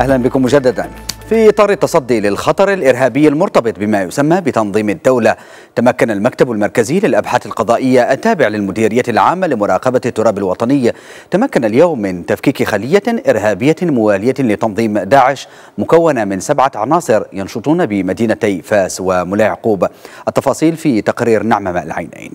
أهلا بكم مجددا في إطار التصدي للخطر الإرهابي المرتبط بما يسمى بتنظيم الدولة تمكن المكتب المركزي للأبحاث القضائية التابع للمديرية العامة لمراقبة التراب الوطني تمكن اليوم من تفكيك خلية إرهابية موالية لتنظيم داعش مكونة من سبعة عناصر ينشطون بمدينتي فاس وملاعقوب التفاصيل في تقرير نعمة العينين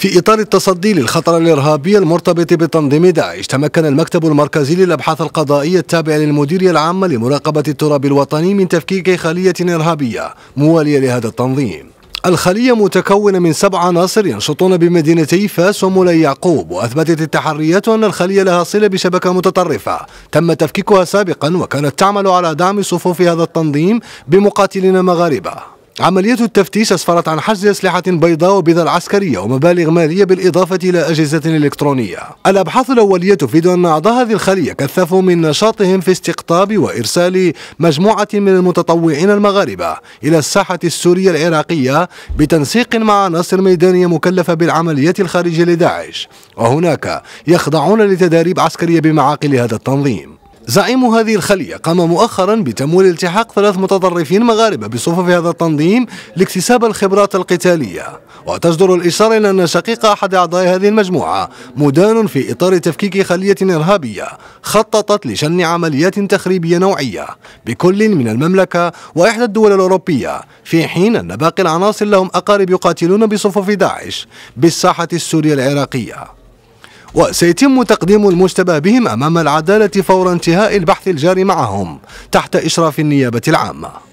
في إطار التصدي للخطر الإرهابي المرتبط بتنظيم داعش تمكن المكتب المركزي للأبحاث القضائية التابع للمديرية العامة لمراقبة التراب الوطني من تفكيك خلية إرهابية موالية لهذا التنظيم الخلية متكونة من سبع عناصر ينشطون بمدينتي فاس ومولاي يعقوب وأثبتت التحريات أن الخلية لها صلة بشبكة متطرفة تم تفكيكها سابقا وكانت تعمل على دعم صفوف هذا التنظيم بمقاتلين مغاربة عملية التفتيش أسفرت عن حجز أسلحة بيضاء وبذل عسكرية ومبالغ مالية بالإضافة إلى أجهزة إلكترونية الأبحاث الأولية تفيد أن أعضاء هذه الخلية كثفوا من نشاطهم في استقطاب وإرسال مجموعة من المتطوعين المغاربة إلى الساحة السورية العراقية بتنسيق مع عناصر ميدانية مكلفة بالعمليات الخارجية لداعش وهناك يخضعون لتداريب عسكرية بمعاقل هذا التنظيم زعيم هذه الخلية قام مؤخرا بتمويل التحاق ثلاث متطرفين مغاربة بصفوف هذا التنظيم لاكتساب الخبرات القتالية وتجدر الإشارة إلى أن شقيق أحد أعضاء هذه المجموعة مدان في إطار تفكيك خلية إرهابية خططت لشن عمليات تخريبية نوعية بكل من المملكة وإحدى الدول الأوروبية في حين أن باقي العناصر لهم أقارب يقاتلون بصفوف داعش بالساحة السورية العراقية وسيتم تقديم المشتبه بهم أمام العدالة فور انتهاء البحث الجاري معهم تحت إشراف النيابة العامة